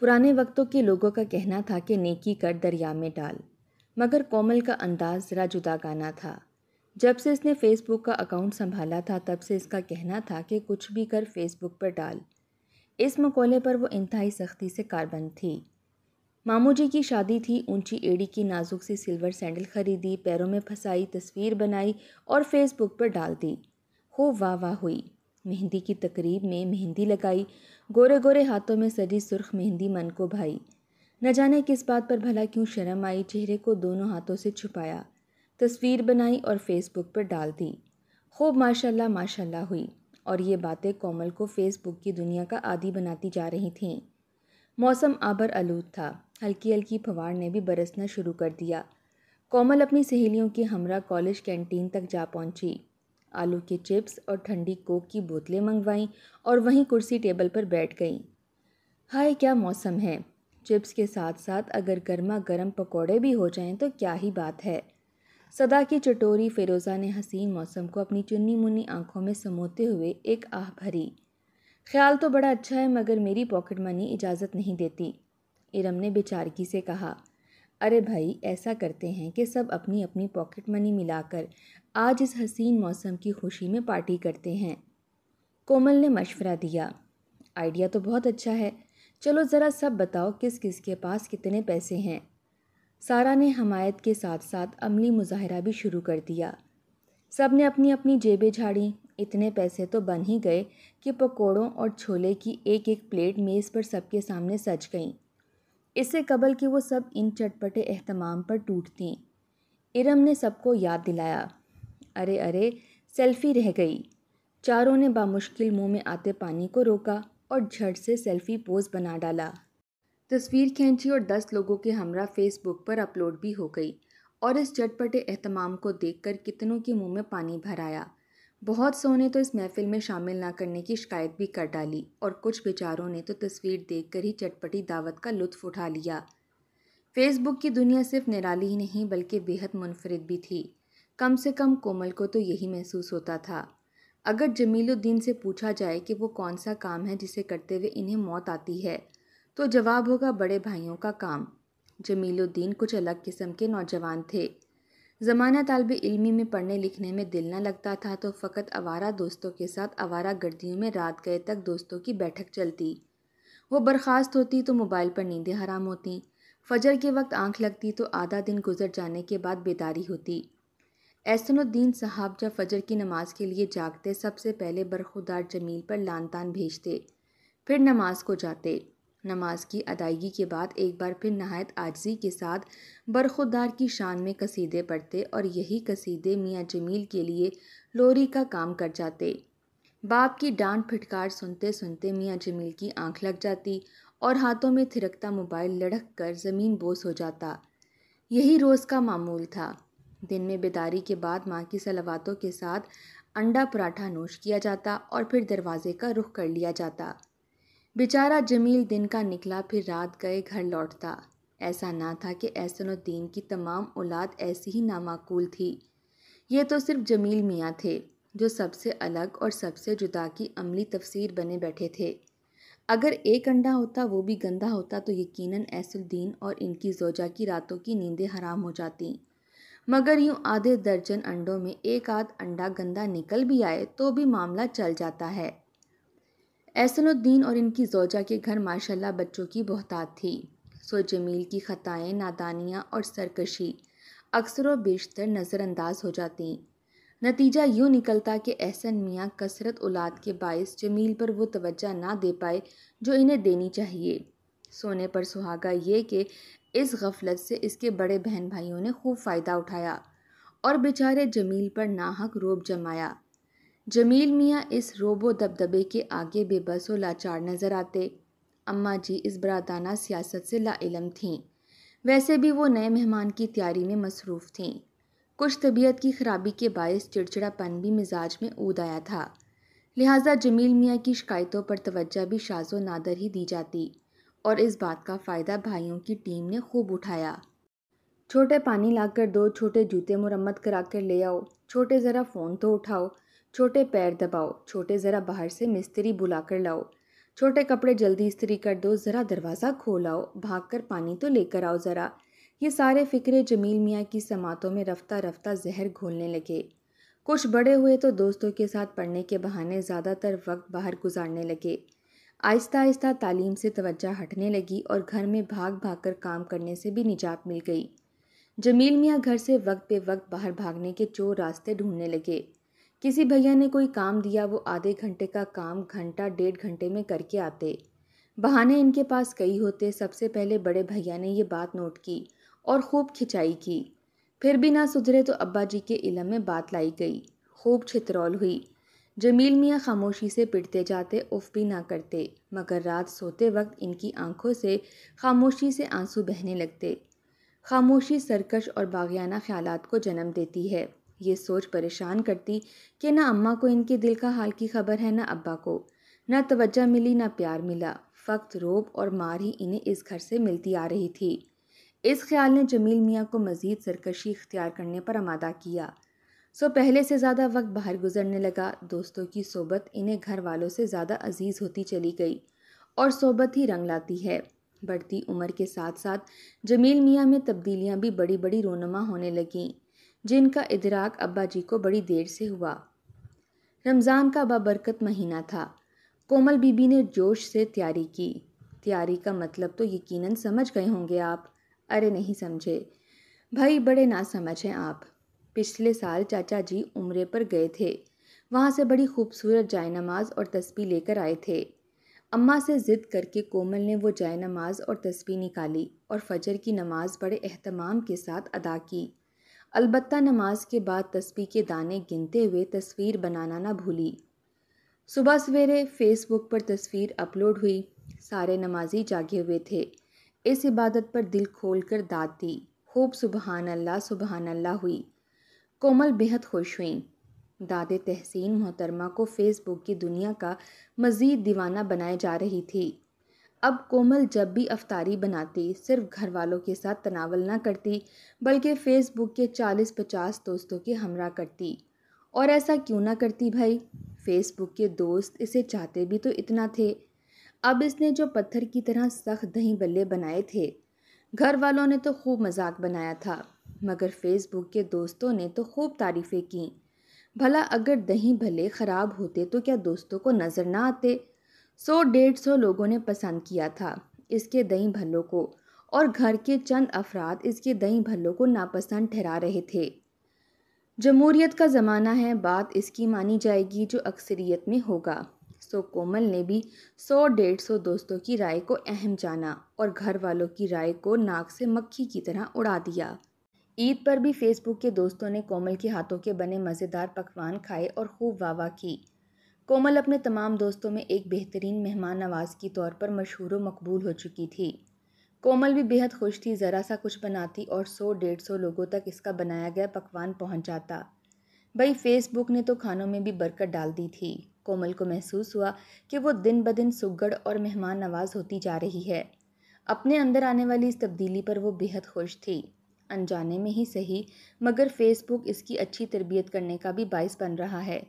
पुराने वक्तों के लोगों का कहना था कि नेकी कर दरिया में डाल मगर कोमल का अंदाज़ ज़रा गाना था जब से इसने फेसबुक का अकाउंट संभाला था तब से इसका कहना था कि कुछ भी कर फेसबुक पर डाल इस मकोले पर वो इंतहाई सख्ती से कारबंद थी मामू जी की शादी थी ऊंची एड़ी की नाजुक सी सिल्वर सैंडल खरीदी पैरों में फंसाई तस्वीर बनाई और फेसबुक पर डाल दी खूब वाह वाह हुई मेहंदी की तकरीब में मेहंदी लगाई गोरे गोरे हाथों में सजी सुर्ख मेहंदी मन को भाई न जाने किस बात पर भला क्यों शर्म आई चेहरे को दोनों हाथों से छुपाया तस्वीर बनाई और फेसबुक पर डाल दी खूब माशाल्लाह माशाल्लाह हुई और ये बातें कोमल को फेसबुक की दुनिया का आदि बनाती जा रही थीं मौसम आबर आलूद था हल्की हल्की फवार ने भी बरसना शुरू कर दिया कोमल अपनी सहेलियों के हमरा कॉलेज कैंटीन तक जा पहुंची आलू के चिप्स और ठंडी कोक की बोतलें मंगवाईं और वहीं कुर्सी टेबल पर बैठ गईं हाय क्या मौसम है चिप्स के साथ साथ अगर गर्मा गर्म पकौड़े भी हो जाएं तो क्या ही बात है सदा की चटोरी फ़िरोज़ा ने हसीन मौसम को अपनी चुन्नी मुन्नी आंखों में समोते हुए एक आह भरी ख्याल तो बड़ा अच्छा है मगर मेरी पॉकेट मनी इजाज़त नहीं देती इरम ने बेचारगी से कहा अरे भाई ऐसा करते हैं कि सब अपनी अपनी पॉकेट मनी मिलाकर आज इस हसीन मौसम की खुशी में पार्टी करते हैं कोमल ने मशवरा दिया आइडिया तो बहुत अच्छा है चलो ज़रा सब बताओ किस किस के पास कितने पैसे हैं सारा ने हमायत के साथ साथ अमली मुजाहरा भी शुरू कर दिया सब ने अपनी अपनी जेबें झाड़ी इतने पैसे तो बन ही गए कि पकोड़ों और छोले की एक एक प्लेट मेज़ पर सबके सामने सज गईं इससे कबल कि वो सब इन चटपटे अहतमाम पर टूटती इरम ने सबको याद दिलाया अरे अरे सेल्फ़ी रह गई चारों ने बामुश्किल मुंह में आते पानी को रोका और झट से सेल्फ़ी पोज बना डाला तस्वीर खींची और दस लोगों के हमरा फेसबुक पर अपलोड भी हो गई और इस चटपटे अहतमाम को देखकर कितनों के मुंह में पानी भराया बहुत सोने तो इस महफ़िल में शामिल ना करने की शिकायत भी कर डाली और कुछ बेचारों ने तो तस्वीर देखकर ही चटपटी दावत का लुत्फ़ उठा लिया फेसबुक की दुनिया सिर्फ निराली ही नहीं बल्कि बेहद मुनफरद भी थी कम से कम कोमल को तो यही महसूस होता था अगर जमीलुद्दीन से पूछा जाए कि वो कौन सा काम है जिसे करते हुए इन्हें मौत आती है तो जवाब होगा बड़े भाइयों का काम जमीलुद्दीन कुछ अलग किस्म के नौजवान थे ज़माना तलब इलमी में पढ़ने लिखने में दिल ना लगता था तो फ़कत आवारा दोस्तों के साथ आवारा गर्दियों में रात गए तक दोस्तों की बैठक चलती वो बर्खास्त होती तो मोबाइल पर नींदें हराम होती फजर के वक्त आंख लगती तो आधा दिन गुजर जाने के बाद बेदारी होती एहसनुद्दीन साहब जब फजर की नमाज के लिए जागते सबसे पहले बरखुदार जमील पर तान भेजते फिर नमाज को जाते नमाज की अदायगी के बाद एक बार फिर नहायत आजजी के साथ बरखुदार की शान में कसीदे पढ़ते और यही कसीदे मियाँ जमील के लिए लोरी का काम कर जाते बाप की डांट फिटकार सुनते सुनते मियाँ जमील की आंख लग जाती और हाथों में थिरकता मोबाइल लड़क कर ज़मीन बोस हो जाता यही रोज़ का मामूल था दिन में बेदारी के बाद माँ की सलावातों के साथ अंडा पराठा नोश किया जाता और फिर दरवाजे का रुख कर लिया जाता बेचारा जमील दिन का निकला फिर रात गए घर लौटता ऐसा ना था कि एहसनुद्दीन की तमाम औलाद ऐसी ही नामाकूल थी ये तो सिर्फ जमील मियाँ थे जो सबसे अलग और सबसे जुदा की अमली तफसीर बने बैठे थे अगर एक अंडा होता वो भी गंदा होता तो यकीनन ऐसुद्दीन और इनकी जोजा की रातों की नींदें हराम हो जाती मगर यूँ आधे दर्जन अंडों में एक आध अंडा गंदा निकल भी आए तो भी मामला चल जाता है एहसनुद्दीन और इनकी जोजा के घर माशाल्लाह बच्चों की बहतात थी सो जमील की ख़ताएँ नादानियाँ और सरकशी अक्सर व बेशतर नज़रअंदाज हो जाती नतीजा यूँ निकलता कि एहसन मियाँ कसरत औलाद के बायस जमील पर वो तवज्जा ना दे पाए जो इन्हें देनी चाहिए सोने पर सुहागा ये कि इस गफलत से इसके बड़े बहन भाइयों ने खूब फ़ायदा उठाया और बेचारे जमील पर नाहक रोब जमाया जमील मियाँ इस रोबो दबदबे के आगे बेबस व लाचार नज़र आते अम्मा जी इस बरादाना सियासत से लाइलम थीं वैसे भी वो नए मेहमान की तैयारी में मसरूफ़ थीं कुछ तबीयत की खराबी के बायस चिड़चिड़ापन भी मिजाज में ऊद आया था लिहाजा जमील मियाँ की शिकायतों पर तवज्जा भी शाजो नादर ही दी जाती और इस बात का फ़ायदा भाइयों की टीम ने खूब उठाया छोटे पानी लाकर दो छोटे जूते मुरम्मत करा कर ले आओ छोटे ज़रा फ़ोन तो उठाओ छोटे पैर दबाओ छोटे ज़रा बाहर से मिस्त्री बुला कर लाओ छोटे कपड़े जल्दी इस्त्री कर दो ज़रा दरवाज़ा आओ भाग कर पानी तो लेकर आओ ज़रा ये सारे फ़िक्रे जमील मियाँ की समातों में रफ्ता रफ्ता जहर घोलने लगे कुछ बड़े हुए तो दोस्तों के साथ पढ़ने के बहाने ज़्यादातर वक्त बाहर गुजारने लगे आहिस्ता आहिस्ता तालीम से तवज्जो हटने लगी और घर में भाग भाग कर काम करने से भी निजात मिल गई जमील मियाँ घर से वक्त पे वक्त बाहर भागने के चोर रास्ते ढूंढने लगे किसी भैया ने कोई काम दिया वो आधे घंटे का काम घंटा डेढ़ घंटे में करके आते बहाने इनके पास कई होते सबसे पहले बड़े भैया ने ये बात नोट की और खूब खिंचाई की फिर भी ना सुधरे तो अब्बा जी के इलम में बात लाई गई खूब छित्रौल हुई जमील मियाँ खामोशी से पिटते जाते उफ भी ना करते मगर रात सोते वक्त इनकी आंखों से खामोशी से आंसू बहने लगते खामोशी सरकश और बागियाना ख्यालात को जन्म देती है ये सोच परेशान करती कि ना अम्मा को इनके दिल का हाल की खबर है ना अब्बा को ना तवज्जा मिली ना प्यार मिला फ़क्त रोब और मार ही इन्हें इस घर से मिलती आ रही थी इस ख्याल ने जमील मियाँ को मज़ीद सरकशी इख्तियार करने पर आमादा किया सो पहले से ज़्यादा वक्त बाहर गुजरने लगा दोस्तों की सोबत इन्हें घर वालों से ज़्यादा अजीज़ होती चली गई और सोबत ही रंग लाती है बढ़ती उम्र के साथ साथ जमील मियाँ में तब्दीलियाँ भी बड़ी बड़ी रोनमा होने लगें जिनका इदराक अब्बा जी को बड़ी देर से हुआ रमज़ान का बाबरकत महीना था कोमल बीबी ने जोश से तैयारी की तैयारी का मतलब तो यकीनन समझ गए होंगे आप अरे नहीं समझे भाई बड़े ना समझ हैं आप पिछले साल चाचा जी उम्रे पर गए थे वहाँ से बड़ी खूबसूरत जाय नमाज और तस्बी लेकर आए थे अम्मा से ज़िद करके कोमल ने वो जाय नमाज और तस्वीर निकाली और फजर की नमाज़ बड़े अहतमाम के साथ अदा की अलबत् नमाज के बाद तस्वीर के दाने गिनते हुए तस्वीर बनाना ना भूली सुबह सवेरे फेसबुक पर तस्वीर अपलोड हुई सारे नमाजी जागे हुए थे इस इबादत पर दिल खोल कर दाद दी खूब सुबहान अल्लाह सुबहान अल्लाह हुई कोमल बेहद खुश हुई दादे तहसीन मोहतरमा को फेसबुक की दुनिया का मज़ीद दीवाना बनाए जा रही थी अब कोमल जब भी अफतारी बनाती सिर्फ घर वालों के साथ तनावल ना करती बल्कि फ़ेसबुक के चालीस पचास दोस्तों के हमरा करती और ऐसा क्यों ना करती भाई फेसबुक के दोस्त इसे चाहते भी तो इतना थे अब इसने जो पत्थर की तरह सख्त दही बल्ले बनाए थे घर वालों ने तो खूब मजाक बनाया था मगर फेसबुक के दोस्तों ने तो खूब तारीफ़ें की भला अगर दही भले ख़राब होते तो क्या दोस्तों को नज़र ना आते सौ डेढ़ सौ लोगों ने पसंद किया था इसके दही भल्लों को और घर के चंद अफराद इसके दही भल्लों को नापसंद ठहरा रहे थे जमहूरीत का ज़माना है बात इसकी मानी जाएगी जो अक्सरियत में होगा सो कोमल ने भी सौ डेढ़ सौ दोस्तों की राय को अहम जाना और घर वालों की राय को नाक से मक्खी की तरह उड़ा दिया ईद पर भी फेसबुक के दोस्तों ने कोमल के हाथों के बने मज़ेदार पकवान खाए और खूब वाह वाह की कोमल अपने तमाम दोस्तों में एक बेहतरीन मेहमान नवाज के तौर पर मशहूर व मकबूल हो चुकी थी कोमल भी बेहद खुश थी ज़रा सा कुछ बनाती और सौ डेढ़ सौ लोगों तक इसका बनाया गया पकवान पहुंचाता। भाई फेसबुक ने तो खानों में भी बरकत डाल दी थी कोमल को महसूस हुआ कि वो दिन ब दिन सुगड़ और मेहमान नवाज होती जा रही है अपने अंदर आने वाली इस तब्दीली पर वो बेहद खुश थी अनजाने में ही सही मगर फेसबुक इसकी अच्छी तरबियत करने का भी बायस बन रहा है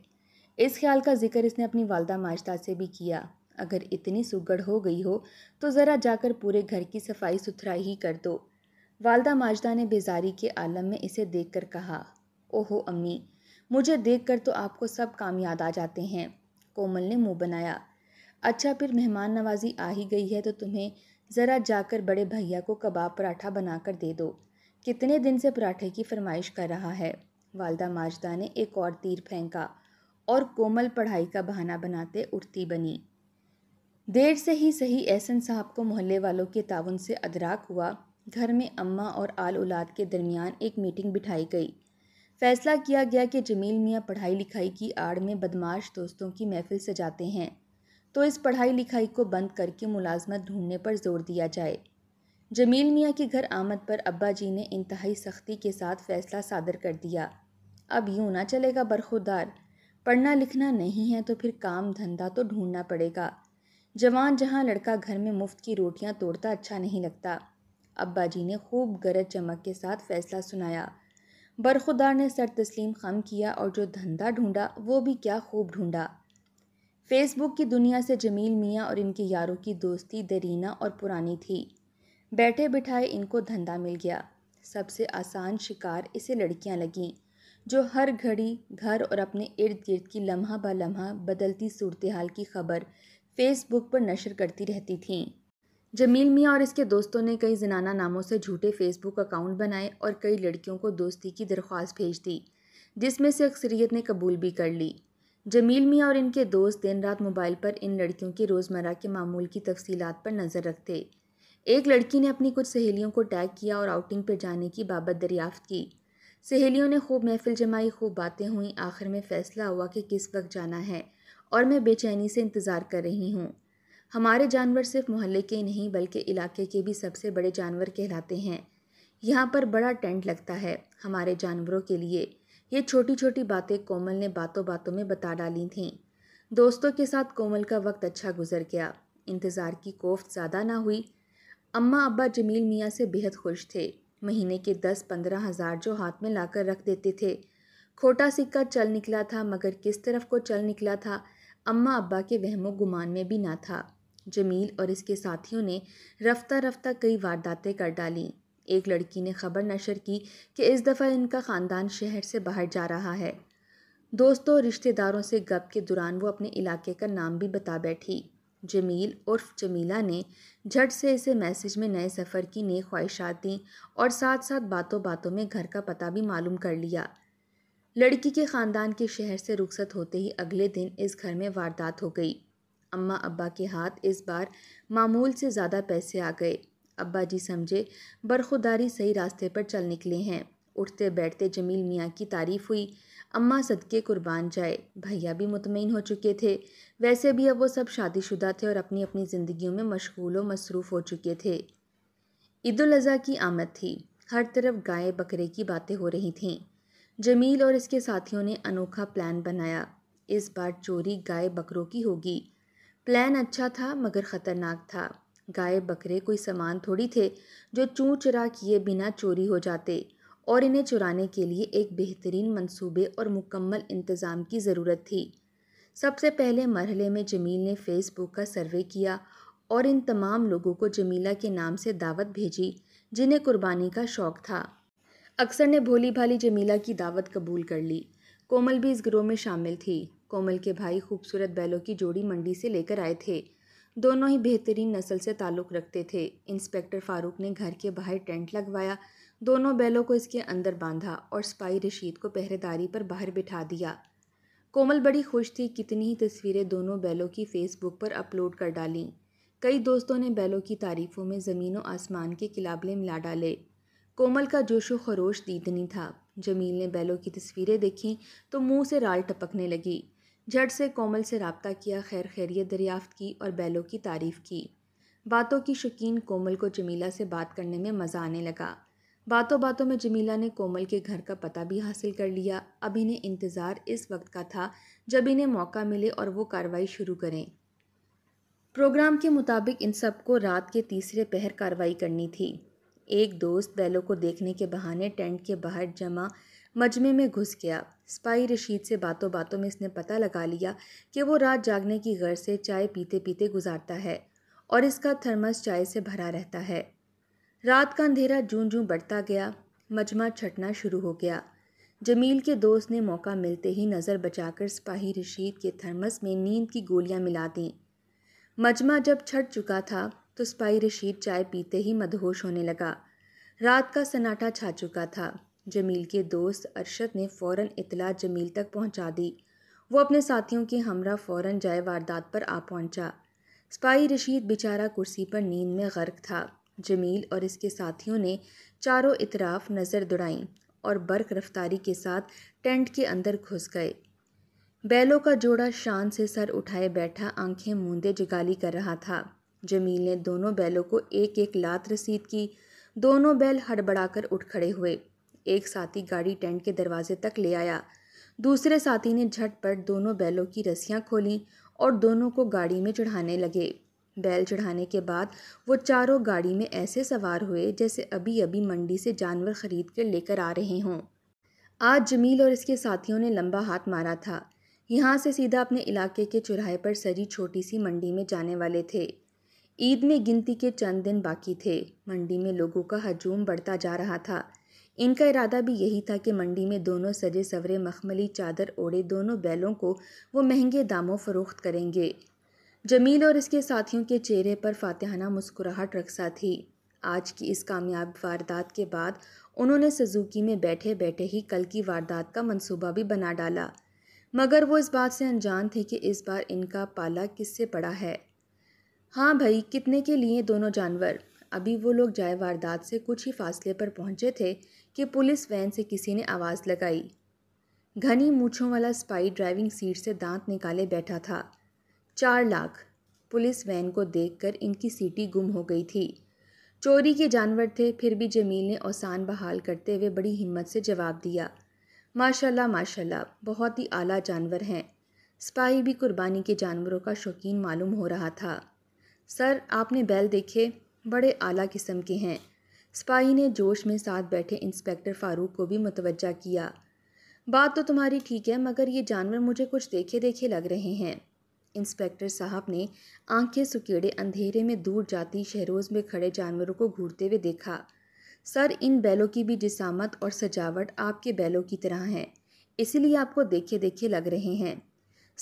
इस ख्याल का जिक्र इसने अपनी वालदा माजदा से भी किया अगर इतनी सुगड़ हो गई हो तो ज़रा जाकर पूरे घर की सफाई सुथराई ही कर दो वालदा माजदा ने बेजारी के आलम में इसे देख कर कहा ओहो अम्मी मुझे देख कर तो आपको सब काम याद आ जाते हैं कोमल ने मुंह बनाया अच्छा फिर मेहमान नवाजी आ ही गई है तो तुम्हें ज़रा जाकर बड़े भैया को कबाब पराठा बना कर दे दो कितने दिन से पराठे की फरमाइश कर रहा है वालदा माजदा ने एक और तीर फेंका और कोमल पढ़ाई का बहाना बनाते उठती बनी देर से ही सही एहसन साहब को मोहल्ले वालों के ताउन से अदराक हुआ घर में अम्मा और आल औलाद के दरमियान एक मीटिंग बिठाई गई फैसला किया गया कि जमील मियाँ पढ़ाई लिखाई की आड़ में बदमाश दोस्तों की महफिल सजाते हैं तो इस पढ़ाई लिखाई को बंद करके मुलाजमत ढूंढने पर जोर दिया जाए जमील मियाँ के घर आमद पर अब्बा जी ने इंतहाई सख्ती के साथ फैसला सादर कर दिया अब यूँ ना चलेगा बरखुदार पढ़ना लिखना नहीं है तो फिर काम धंधा तो ढूंढना पड़ेगा जवान जहाँ लड़का घर में मुफ्त की रोटियाँ तोड़ता अच्छा नहीं लगता अब्बा जी ने खूब गरज चमक के साथ फैसला सुनाया बरखुदार ने सर तस्लीम खम किया और जो धंधा ढूंढा वो भी क्या खूब ढूंढा फेसबुक की दुनिया से जमील मियाँ और इनके यारों की दोस्ती दरीना और पुरानी थी बैठे बिठाए इनको धंधा मिल गया सबसे आसान शिकार इसे लड़कियाँ लगीं जो हर घड़ी घर और अपने इर्द गिर्द की लम्हा ब लम्हा बदलती सूरत हाल की खबर फेसबुक पर नशर करती रहती थी जमील मियाँ और इसके दोस्तों ने कई जनाना नामों से झूठे फेसबुक अकाउंट बनाए और कई लड़कियों को दोस्ती की दरख्वास्त भेज दी जिसमें से अक्सरियत ने कबूल भी कर ली जमील मियाँ और इनके दोस्त दिन रात मोबाइल पर इन लड़कियों के रोज़मर्रा के मामूल की तफसीलात पर नज़र रखते एक लड़की ने अपनी कुछ सहेलियों को टैग किया और आउटिंग पर जाने की बाबत दरियाफ्त की सहेलियों ने खूब महफिल जमाई खूब बातें हुई आखिर में फ़ैसला हुआ कि किस वक्त जाना है और मैं बेचैनी से इंतज़ार कर रही हूँ हमारे जानवर सिर्फ मोहल्ले के ही नहीं बल्कि इलाके के भी सबसे बड़े जानवर कहलाते हैं यहाँ पर बड़ा टेंट लगता है हमारे जानवरों के लिए ये छोटी छोटी बातें कोमल ने बातों बातों में बता डाली थीं दोस्तों के साथ कोमल का वक्त अच्छा गुजर गया इंतज़ार की कोफ्त ज़्यादा ना हुई अम्मा अब्बा जमील मियाँ से बेहद खुश थे महीने के दस पंद्रह हज़ार जो हाथ में लाकर रख देते थे खोटा सिक्का चल निकला था मगर किस तरफ को चल निकला था अम्मा अब्बा के वहमो गुमान में भी ना था जमील और इसके साथियों ने रफ्ता रफ्ता कई वारदातें कर डाली एक लड़की ने खबर नशर की कि इस दफ़ा इनका ख़ानदान शहर से बाहर जा रहा है दोस्तों रिश्तेदारों से गप के दौरान वो अपने इलाके का नाम भी बता बैठी जमील उर्फ जमीला ने झट से इसे मैसेज में नए सफ़र की नई ख्वाहिशात दी और साथ साथ बातों बातों में घर का पता भी मालूम कर लिया लड़की के ख़ानदान के शहर से रुखसत होते ही अगले दिन इस घर में वारदात हो गई अम्मा अब्बा के हाथ इस बार मामूल से ज़्यादा पैसे आ गए अब्बा जी समझे बरखुदारी सही रास्ते पर चल निकले हैं उठते बैठते जमील मियाँ की तारीफ़ हुई अम्मा सदके कुर्बान जाए भैया भी मुतमिन हो चुके थे वैसे भी अब वो सब शादीशुदा थे और अपनी अपनी ज़िंदगियों में मशगूल व मसरूफ़ हो चुके थे ईदाजी की आमद थी हर तरफ गाय बकरे की बातें हो रही थीं जमील और इसके साथियों ने अनोखा प्लान बनाया इस बार चोरी गाय बकरों की होगी प्लान अच्छा था मगर ख़तरनाक था गाय बकरे कोई सामान थोड़ी थे जो चूँ चरा किए बिना चोरी हो जाते और इन्हें चुराने के लिए एक बेहतरीन मंसूबे और मुकम्मल इंतज़ाम की ज़रूरत थी सबसे पहले मरहले में जमील ने फ़ेसबुक का सर्वे किया और इन तमाम लोगों को जमीला के नाम से दावत भेजी जिन्हें कुर्बानी का शौक़ था अक्सर ने भोली भाली जमीला की दावत कबूल कर ली कोमल भी इस ग्रोह में शामिल थी कोमल के भाई खूबसूरत बैलों की जोड़ी मंडी से लेकर आए थे दोनों ही बेहतरीन नस्ल से ताल्लुक़ रखते थे इंस्पेक्टर फ़ारूक ने घर के बाहर टेंट लगवाया दोनों बैलों को इसके अंदर बांधा और स्पाई रशीद को पहरेदारी पर बाहर बिठा दिया कोमल बड़ी खुश थी कितनी ही तस्वीरें दोनों बैलों की फ़ेसबुक पर अपलोड कर डालीं कई दोस्तों ने बैलों की तारीफ़ों में ज़मीन आसमान के किलाबले मिला डाले कोमल का जोश व खरोश दीदनी था जमील ने बैलों की तस्वीरें देखी तो मुंह से राल टपकने लगी झट से कोमल से रबता किया खैर खैरियत दरियाफ्त की और बैलों की तारीफ़ की बातों की शौकीन कोमल को जमीला से बात करने में मज़ा आने लगा बातों बातों में जमीला ने कोमल के घर का पता भी हासिल कर लिया अब इन्हें इंतज़ार इस वक्त का था जब इन्हें मौका मिले और वो कार्रवाई शुरू करें प्रोग्राम के मुताबिक इन सबको रात के तीसरे पहर कार्रवाई करनी थी एक दोस्त बैलों को देखने के बहाने टेंट के बाहर जमा मजमे में घुस गया स्पाई रशीद से बातों बातों में इसने पता लगा लिया कि वो रात जागने की गर्ज से चाय पीते पीते गुजारता है और इसका थर्मस चाय से भरा रहता है रात का अंधेरा जूं जूं बढ़ता गया मजमा छटना शुरू हो गया जमील के दोस्त ने मौका मिलते ही नज़र बचाकर सिपाही रशीद के थर्मस में नींद की गोलियां मिला दीं मजमा जब छट चुका था तो सिपाही रशीद चाय पीते ही मदहोश होने लगा रात का सन्नाटा छा चुका था जमील के दोस्त अरशद ने फ़ौर इतला जमील तक पहुंचा दी वो अपने साथियों के हमरा फ़ौर जाए वारदात पर आ पहुंचा सिपाही रशीद बेचारा कुर्सी पर नींद में गर्क था जमील और इसके साथियों ने चारों इतराफ नज़र दौड़ाई और बर्क रफ्तारी के साथ टेंट के अंदर घुस गए बैलों का जोड़ा शान से सर उठाए बैठा आंखें मूंदे जगाली कर रहा था जमील ने दोनों बैलों को एक एक लात रसीद की दोनों बैल हड़बड़ाकर उठ खड़े हुए एक साथी गाड़ी टेंट के दरवाजे तक ले आया दूसरे साथी ने झटपट दोनों बैलों की रस्सियां खोलीं और दोनों को गाड़ी में चढ़ाने लगे बैल चढ़ाने के बाद वो चारों गाड़ी में ऐसे सवार हुए जैसे अभी अभी मंडी से जानवर खरीद कर लेकर आ रहे हों आज जमील और इसके साथियों ने लंबा हाथ मारा था यहाँ से सीधा अपने इलाके के चौराहे पर सजी छोटी सी मंडी में जाने वाले थे ईद में गिनती के चंद दिन बाकी थे मंडी में लोगों का हजूम बढ़ता जा रहा था इनका इरादा भी यही था कि मंडी में दोनों सजे सवरे मखमली चादर ओढ़े दोनों बैलों को वो महंगे दामों फरोख्त करेंगे जमील और इसके साथियों के चेहरे पर फातहाना मुस्कुराहट रखसा थी आज की इस कामयाब वारदात के बाद उन्होंने सजुकी में बैठे बैठे ही कल की वारदात का मंसूबा भी बना डाला मगर वो इस बात से अनजान थे कि इस बार इनका पाला किससे पड़ा है हाँ भाई कितने के लिए दोनों जानवर अभी वो लोग जाए वारदात से कुछ ही फासले पर पहुँचे थे कि पुलिस वैन से किसी ने आवाज़ लगाई घनी मूछों वाला स्पाई ड्राइविंग सीट से दांत निकाले बैठा था चार लाख पुलिस वैन को देखकर इनकी सीटी गुम हो गई थी चोरी के जानवर थे फिर भी जमील ने औसान बहाल करते हुए बड़ी हिम्मत से जवाब दिया माशाल्लाह माशाल्लाह बहुत ही आला जानवर हैं सिपाही भी कुर्बानी के जानवरों का शौकीन मालूम हो रहा था सर आपने बैल देखे बड़े आला किस्म के हैं सिपाही ने जोश में साथ बैठे इंस्पेक्टर फारूक को भी मुतवजा किया बात तो तुम्हारी ठीक है मगर ये जानवर मुझे कुछ देखे देखे लग रहे हैं इंस्पेक्टर साहब ने आंखें सुकेड़े अंधेरे में दूर जाती शहरोज में खड़े जानवरों को घूरते हुए देखा सर इन बैलों की भी जिसामत और सजावट आपके बैलों की तरह है इसीलिए आपको देखे देखे लग रहे हैं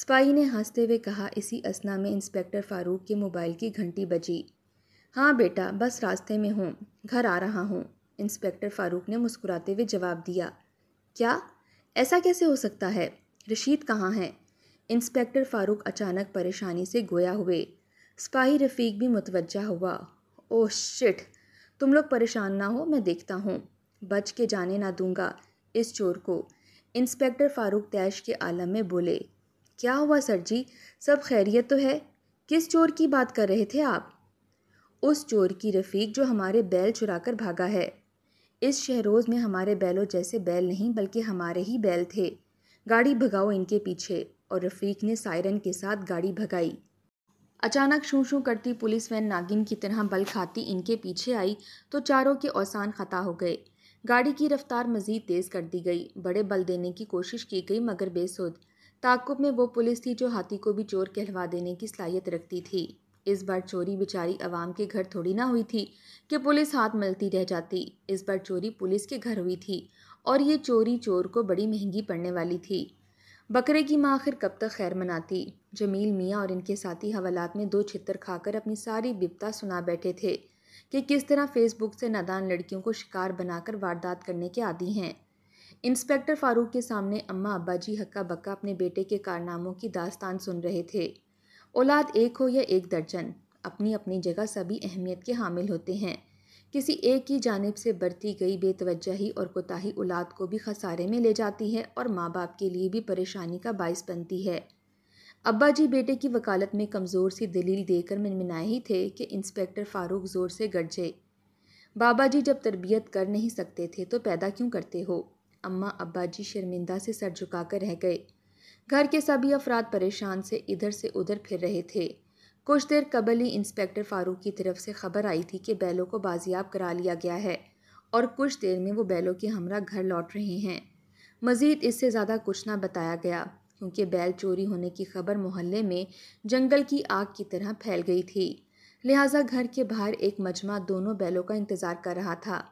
सिपाही ने हंसते हुए कहा इसी असना में इंस्पेक्टर फ़ारूक के मोबाइल की घंटी बजी हाँ बेटा बस रास्ते में हूँ घर आ रहा हूँ इंस्पेक्टर फ़ारूक ने मुस्कुराते हुए जवाब दिया क्या ऐसा कैसे हो सकता है रशीद कहाँ हैं इंस्पेक्टर फ़ारूक अचानक परेशानी से गोया हुए सिपाही रफ़ीक भी मुतवजा हुआ ओह शिट तुम लोग परेशान ना हो मैं देखता हूँ बच के जाने ना दूंगा इस चोर को इंस्पेक्टर फ़ारूक तैश के आलम में बोले क्या हुआ सर जी सब खैरियत तो है किस चोर की बात कर रहे थे आप उस चोर की रफ़ीक जो हमारे बैल चुरा कर भागा है इस शहरोज़ में हमारे बैलों जैसे बैल नहीं बल्कि हमारे ही बैल थे गाड़ी भगाओ इनके पीछे और रफीक ने सायरन के साथ गाड़ी भगाई अचानक शू शू करती पुलिस वैन नागिन की तरह बल खाती इनके पीछे आई तो चारों के औसान खता हो गए गाड़ी की रफ्तार मजीद तेज़ कर दी गई बड़े बल देने की कोशिश की गई मगर बेसुध ताकुब में वो पुलिस थी जो हाथी को भी चोर कहलवा देने की सलाहियत रखती थी इस बार चोरी बेचारी आवाम के घर थोड़ी ना हुई थी कि पुलिस हाथ मलती रह जाती इस बार चोरी पुलिस के घर हुई थी और ये चोरी चोर को बड़ी महंगी पड़ने वाली थी बकरे की माँ आखिर कब तक खैर मनाती जमील मियाँ और इनके साथी हवालात में दो छितर खाकर अपनी सारी बिपता सुना बैठे थे कि किस तरह फेसबुक से नादान लड़कियों को शिकार बनाकर वारदात करने के आदि हैं इंस्पेक्टर फारूक के सामने अम्मा अब्बा जी हक्का बक्का अपने बेटे के कारनामों की दास्तान सुन रहे थे औलाद एक हो या एक दर्जन अपनी अपनी जगह सभी अहमियत के हामिल होते हैं किसी एक की जानब से बरती गई बेतवजही और कोताही औलाद को भी खसारे में ले जाती है और माँ बाप के लिए भी परेशानी का बायस बनती है अब्बा जी बेटे की वकालत में कमज़ोर सी दलील देकर मनमनाए ही थे कि इंस्पेक्टर फ़ारूक ज़ोर से गरजे बाबा जी जब तरबियत कर नहीं सकते थे तो पैदा क्यों करते हो अम्मा अब्बा जी शर्मिंदा से सर झुकाकर रह गए घर के सभी अफराद परेशान से इधर से उधर फिर रहे थे कुछ देर कबल ही इंस्पेक्टर फ़ारूक की तरफ से खबर आई थी कि बैलों को बाजियाब करा लिया गया है और कुछ देर में वो बैलों के हमरा घर लौट रहे हैं मज़ीद इससे ज़्यादा कुछ ना बताया गया क्योंकि बैल चोरी होने की खबर मोहल्ले में जंगल की आग की तरह फैल गई थी लिहाजा घर के बाहर एक मजमा दोनों बैलों का इंतज़ार कर रहा था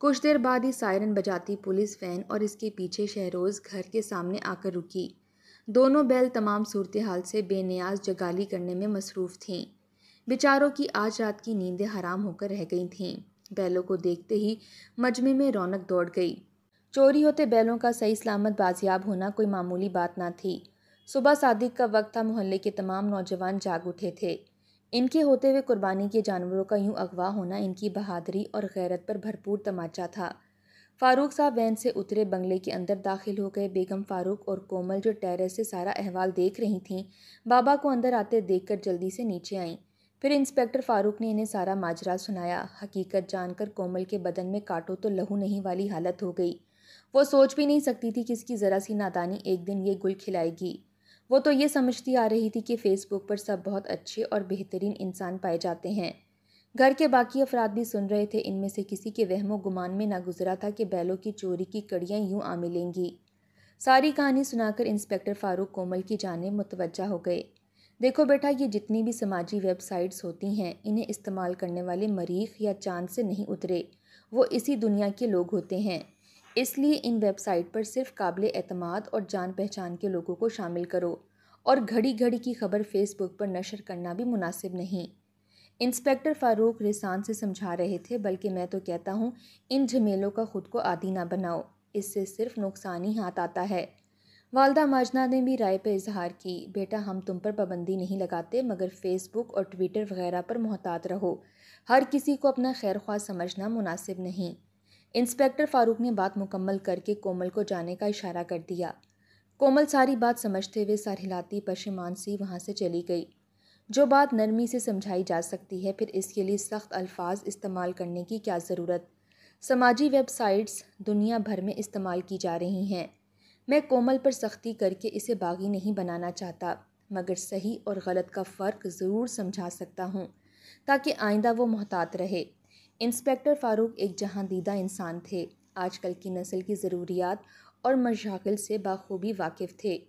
कुछ देर बाद ही सायरन बजाती पुलिस वैन और इसके पीछे शहरोज़ घर के सामने आकर रुकी दोनों बैल तमाम सूरत हाल से बेनियाज जगाली करने में मसरूफ़ थीं बेचारों की आज रात की नींदें हराम होकर रह गई थीं बैलों को देखते ही मजमे में रौनक दौड़ गई चोरी होते बैलों का सही सलामत बाजियाब होना कोई मामूली बात ना थी सुबह सादिक का वक्त था मोहल्ले के तमाम नौजवान जाग उठे थे इनके होते हुए कुर्बानी के जानवरों का यूं अगवा होना इनकी बहादरी और गैरत पर भरपूर तमाचा था फ़ारूक साहब वैन से उतरे बंगले के अंदर दाखिल हो गए बेगम फ़ारूक और कोमल जो टेरेस से सारा अहवाल देख रही थीं बाबा को अंदर आते देखकर जल्दी से नीचे आईं फिर इंस्पेक्टर फ़ारूक ने इन्हें सारा माजरा सुनाया हकीकत जानकर कोमल के बदन में काटो तो लहू नहीं वाली हालत हो गई वो सोच भी नहीं सकती थी कि इसकी ज़रा सी नादानी एक दिन ये गुल खिलाएगी वो तो ये समझती आ रही थी कि फ़ेसबुक पर सब बहुत अच्छे और बेहतरीन इंसान पाए जाते हैं घर के बाकी अफराद भी सुन रहे थे इनमें से किसी के वहमो गुमान में ना गुजरा था कि बैलों की चोरी की कड़ियाँ यूँ आ मिलेंगी सारी कहानी सुनाकर इंस्पेक्टर फारूक कोमल की जाने मुतवजा हो गए देखो बेटा ये जितनी भी समाजी वेबसाइट्स होती हैं इन्हें इस्तेमाल करने वाले मरीख या चांद से नहीं उतरे वो इसी दुनिया के लोग होते हैं इसलिए इन वेबसाइट पर सिर्फ काबिल अतमाद और जान पहचान के लोगों को शामिल करो और घड़ी घड़ी की खबर फेसबुक पर नशर करना भी मुनासिब नहीं इंस्पेक्टर फ़ारूक रिसान से समझा रहे थे बल्कि मैं तो कहता हूँ इन झमेलों का ख़ुद को आदि ना बनाओ इससे सिर्फ नुकसान ही हाथ आता है वालदा माजना ने भी राय पर इजहार की बेटा हम तुम पर पाबंदी नहीं लगाते मगर फेसबुक और ट्विटर वगैरह पर मोहतात रहो हर किसी को अपना खैर ख्वाह समझना मुनासिब नहीं इंस्पेक्टर फ़ारूक ने बात मुकम्मल करके कोमल को जाने का इशारा कर दिया कोमल सारी बात समझते हुए सर हिलाती पशेमान सी वहाँ से चली गई जो बात नरमी से समझाई जा सकती है फिर इसके लिए सख्त अल्फाज इस्तेमाल करने की क्या ज़रूरत समाजी वेबसाइट्स दुनिया भर में इस्तेमाल की जा रही हैं मैं कोमल पर सख्ती करके इसे बागी नहीं बनाना चाहता मगर सही और गलत का फ़र्क ज़रूर समझा सकता हूँ ताकि आइंदा वो मोहतात रहे इंस्पेक्टर फ़ारूक एक जहाँ दीदा इंसान थे आजकल की नस्ल की ज़रूरियात और मशाकिल से बाखूबी वाकिफ़ थे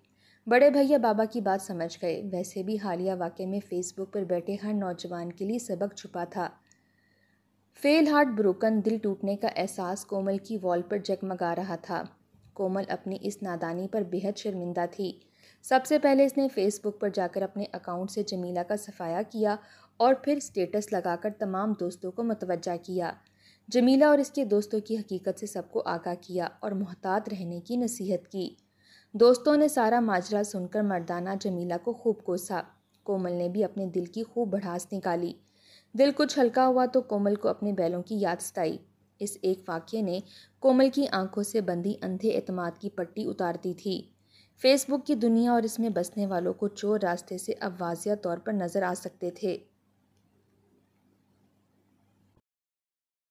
बड़े भैया बाबा की बात समझ गए वैसे भी हालिया वाक़े में फेसबुक पर बैठे हर नौजवान के लिए सबक छुपा था फेल हार्ट ब्रोकन दिल टूटने का एहसास कोमल की वॉल पर जगमगा रहा था कोमल अपनी इस नादानी पर बेहद शर्मिंदा थी सबसे पहले इसने फेसबुक पर जाकर अपने अकाउंट से जमीला का सफाया किया और फिर स्टेटस लगाकर तमाम दोस्तों को मतवजा किया जमीला और इसके दोस्तों की हकीकत से सबको आगाह किया और मोहतात रहने की नसीहत की दोस्तों ने सारा माजरा सुनकर मर्दाना जमीला को खूब कोसा कोमल ने भी अपने दिल की खूब बढ़ास निकाली दिल कुछ हल्का हुआ तो कोमल को अपने बैलों की याद सताई इस एक वाक्य ने कोमल की आंखों से बंधी अंधे एतमाद की पट्टी उतार दी थी फेसबुक की दुनिया और इसमें बसने वालों को चोर रास्ते से अब वाजिया तौर पर नज़र आ सकते थे